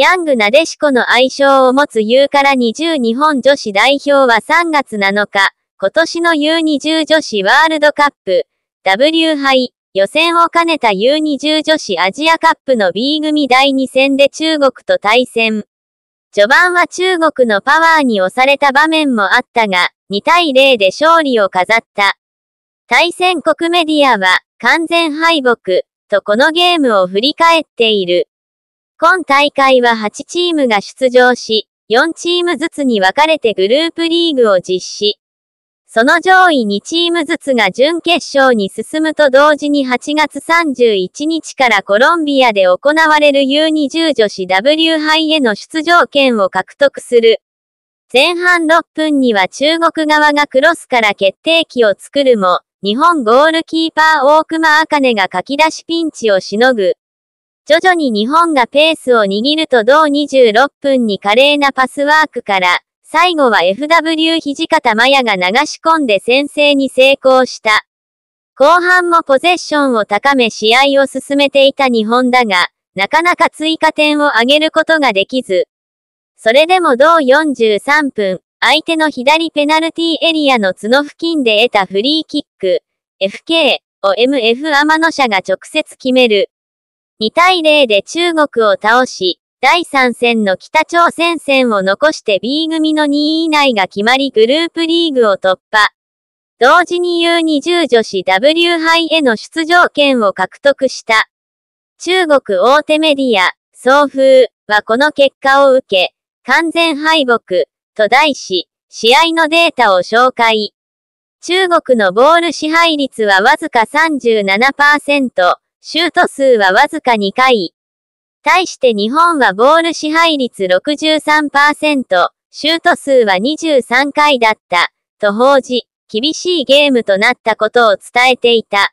ヤングなでしこの愛称を持つ U から20日本女子代表は3月7日、今年の U20 女子ワールドカップ、W 杯、予選を兼ねた U20 女子アジアカップの B 組第2戦で中国と対戦。序盤は中国のパワーに押された場面もあったが、2対0で勝利を飾った。対戦国メディアは、完全敗北、とこのゲームを振り返っている。今大会は8チームが出場し、4チームずつに分かれてグループリーグを実施。その上位2チームずつが準決勝に進むと同時に8月31日からコロンビアで行われる U20 女子 W 杯への出場権を獲得する。前半6分には中国側がクロスから決定機を作るも、日本ゴールキーパー大熊茜が書き出しピンチをしのぐ。徐々に日本がペースを握ると同26分に華麗なパスワークから、最後は FW 土方麻也が流し込んで先制に成功した。後半もポゼッションを高め試合を進めていた日本だが、なかなか追加点を挙げることができず。それでも同43分、相手の左ペナルティエリアの角付近で得たフリーキック、FK を MF 天野社が直接決める。2対0で中国を倒し、第3戦の北朝鮮戦を残して B 組の2位以内が決まりグループリーグを突破。同時に U20 女子 W 杯への出場権を獲得した。中国大手メディア、総風はこの結果を受け、完全敗北と題し、試合のデータを紹介。中国のボール支配率はわずか37%。シュート数はわずか2回。対して日本はボール支配率63%、シュート数は23回だった、と報じ、厳しいゲームとなったことを伝えていた。